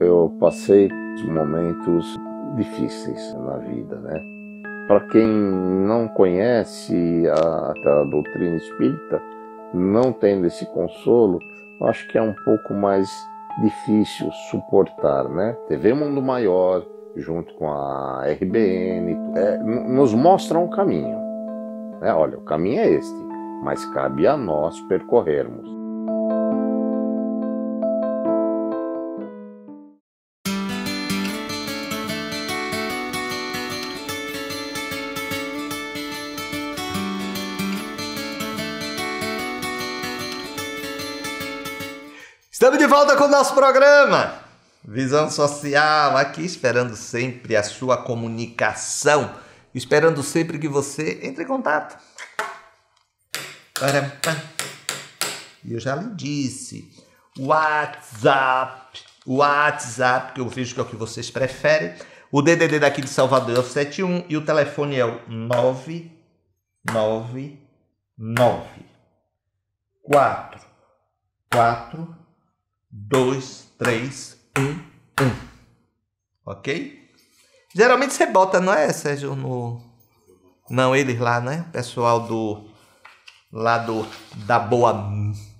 Eu passei momentos difíceis na vida, né? Para quem não conhece a, a, doutrina espírita, não tendo esse consolo, acho que é um pouco mais difícil suportar, né? TV é Mundo Maior, junto com a RBN, é, nos mostra um caminho. Né? Olha, o caminho é este, mas cabe a nós percorrermos. Estamos de volta com o nosso programa Visão Social, aqui esperando sempre a sua comunicação, esperando sempre que você entre em contato. E eu já lhe disse, WhatsApp, WhatsApp, que eu vejo que é o que vocês preferem. O DDD daqui de Salvador é o 71 e o telefone é o 999 4 4 2, 3, 1, um Ok? Geralmente você bota, não é, Sérgio, no. Não, eles lá, né? Pessoal do. Lá do. Da boa.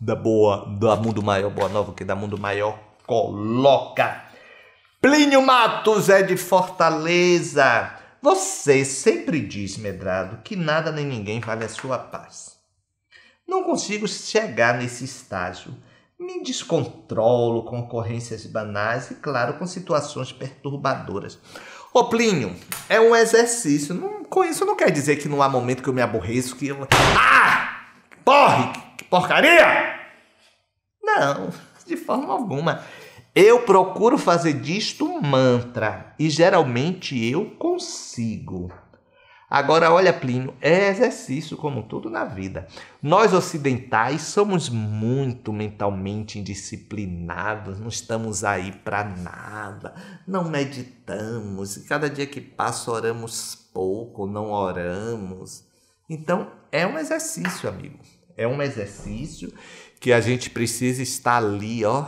Da boa. Da Mundo Maior, Boa Nova, que da Mundo Maior, coloca. Plínio Matos é de Fortaleza. Você sempre diz, medrado, que nada nem ninguém vale a sua paz. Não consigo chegar nesse estágio me descontrolo com ocorrências banais e, claro, com situações perturbadoras. Ô Plínio, é um exercício. Não, com isso não quer dizer que não há momento que eu me aborreço, que eu. Ah! Porre! Que porcaria! Não, de forma alguma. Eu procuro fazer disto um mantra e geralmente eu consigo. Agora, olha, Plínio, é exercício como tudo na vida. Nós ocidentais somos muito mentalmente indisciplinados, não estamos aí para nada, não meditamos, e cada dia que passa oramos pouco, não oramos. Então, é um exercício, amigo. É um exercício que a gente precisa estar ali, ó,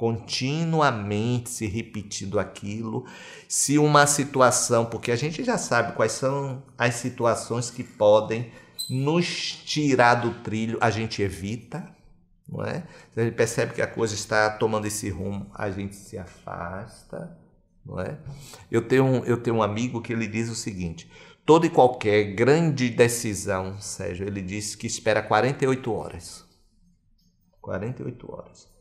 continuamente se repetindo aquilo, se uma situação, porque a gente já sabe quais são as situações que podem nos tirar do trilho, a gente evita, não é? Se a gente percebe que a coisa está tomando esse rumo, a gente se afasta, não é? Eu tenho um, eu tenho um amigo que ele diz o seguinte: toda e qualquer grande decisão, Sérgio, ele diz que espera 48 horas. 48 horas.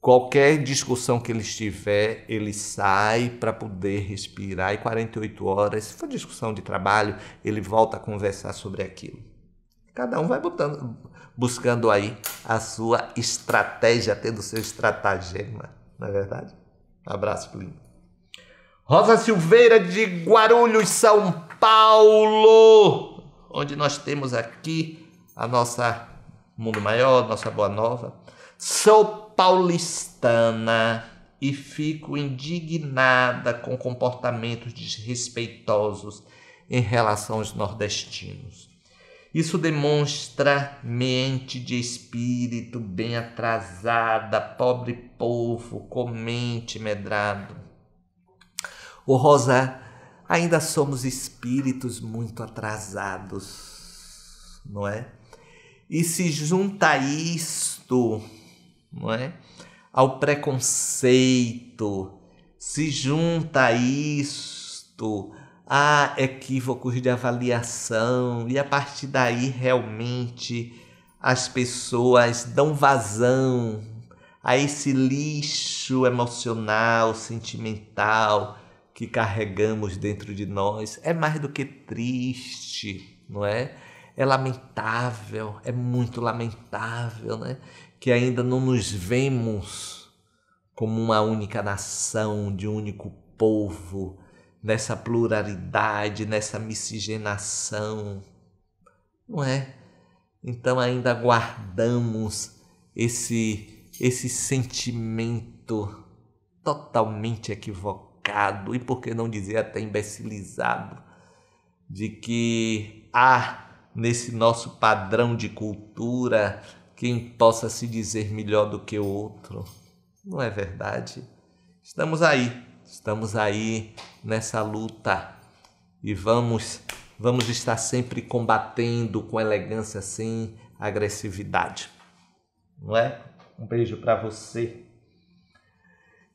Qualquer discussão que ele estiver, ele sai para poder respirar e 48 horas, se for discussão de trabalho, ele volta a conversar sobre aquilo. Cada um vai botando, buscando aí a sua estratégia, tendo seu estratagema, não é verdade? Abraço, Plínio. Rosa Silveira de Guarulhos, São Paulo, onde nós temos aqui a nossa Mundo Maior, nossa Boa Nova. Sou paulistana e fico indignada com comportamentos desrespeitosos em relação aos nordestinos. Isso demonstra mente de espírito bem atrasada, pobre povo, comente medrado. O Rosa, ainda somos espíritos muito atrasados, não é? E se junta a isto não é? Ao preconceito. Se junta a isto, a equívocos de avaliação, e a partir daí realmente as pessoas dão vazão a esse lixo emocional, sentimental que carregamos dentro de nós. É mais do que triste, não é? é lamentável, é muito lamentável, né? Que ainda não nos vemos como uma única nação, de um único povo, nessa pluralidade, nessa miscigenação, não é? Então ainda guardamos esse esse sentimento totalmente equivocado e por que não dizer até imbecilizado de que há nesse nosso padrão de cultura, quem possa se dizer melhor do que o outro. Não é verdade? Estamos aí, estamos aí nessa luta e vamos vamos estar sempre combatendo com elegância, sem agressividade. Não é? Um beijo para você.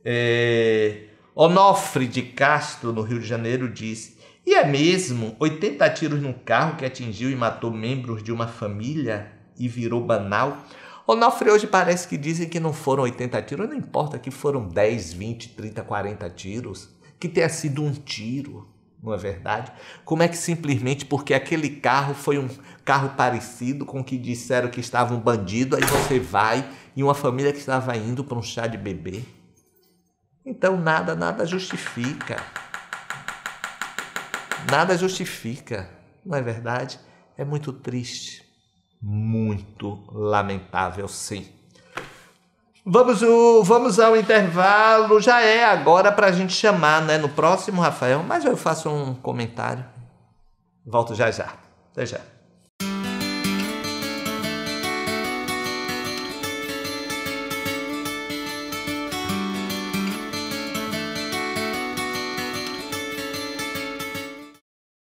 É... Onofre de Castro, no Rio de Janeiro, diz: e é mesmo 80 tiros num carro que atingiu e matou membros de uma família e virou banal? Onofre hoje parece que dizem que não foram 80 tiros, não importa que foram 10, 20, 30, 40 tiros, que tenha sido um tiro, não é verdade? Como é que simplesmente porque aquele carro foi um carro parecido com o que disseram que estava um bandido, aí você vai e uma família que estava indo para um chá de bebê? Então nada, nada justifica. Nada justifica, não é verdade? É muito triste, muito lamentável, sim. Vamos, o, vamos ao intervalo, já é agora para a gente chamar né, no próximo, Rafael, mas eu faço um comentário. Volto já já. Até já.